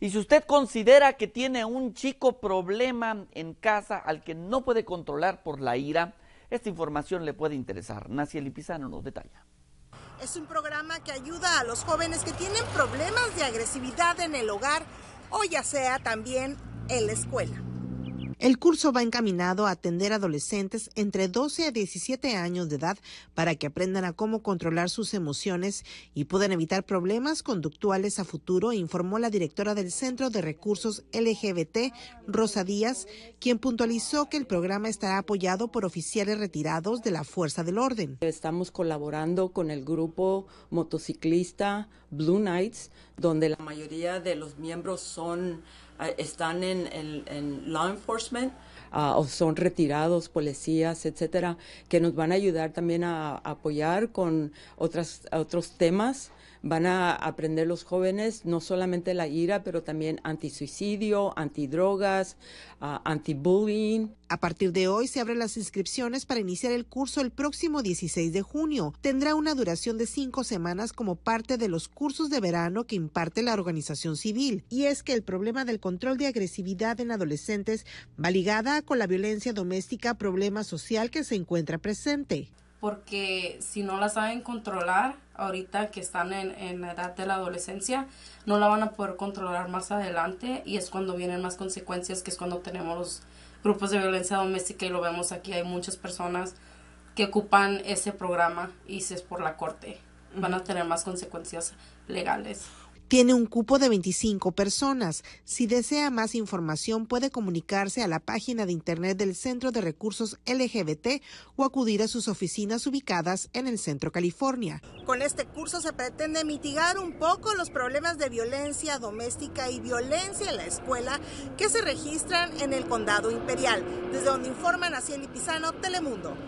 Y si usted considera que tiene un chico problema en casa al que no puede controlar por la ira, esta información le puede interesar. Nacia Lipizano nos detalla. Es un programa que ayuda a los jóvenes que tienen problemas de agresividad en el hogar o ya sea también en la escuela. El curso va encaminado a atender adolescentes entre 12 a 17 años de edad para que aprendan a cómo controlar sus emociones y puedan evitar problemas conductuales a futuro, informó la directora del Centro de Recursos LGBT, Rosa Díaz, quien puntualizó que el programa estará apoyado por oficiales retirados de la Fuerza del Orden. Estamos colaborando con el grupo motociclista Blue Knights, donde la mayoría de los miembros son Ah, están en, en, law enforcement. Ah, o son retirados, policías, etcétera, que nos van a ayudar también a, apoyar con otras, otros temas van a aprender los jóvenes no solamente la ira, pero también antisuicidio, antidrogas, anti ah, antibullying. A partir de hoy se abren las inscripciones para iniciar el curso el próximo 16 de junio. Tendrá una duración de cinco semanas como parte de los cursos de verano que imparte la organización civil. Y es que el problema del control de agresividad en adolescentes va ligada con la violencia doméstica, problema social que se encuentra presente. Porque si no la saben controlar ahorita que están en, en la edad de la adolescencia, no la van a poder controlar más adelante y es cuando vienen más consecuencias, que es cuando tenemos los grupos de violencia doméstica y lo vemos aquí, hay muchas personas que ocupan ese programa y si es por la corte van a tener más consecuencias legales. Tiene un cupo de 25 personas. Si desea más información puede comunicarse a la página de internet del Centro de Recursos LGBT o acudir a sus oficinas ubicadas en el Centro California. Con este curso se pretende mitigar un poco los problemas de violencia doméstica y violencia en la escuela que se registran en el condado imperial, desde donde informan a Cieli Pizano, Telemundo.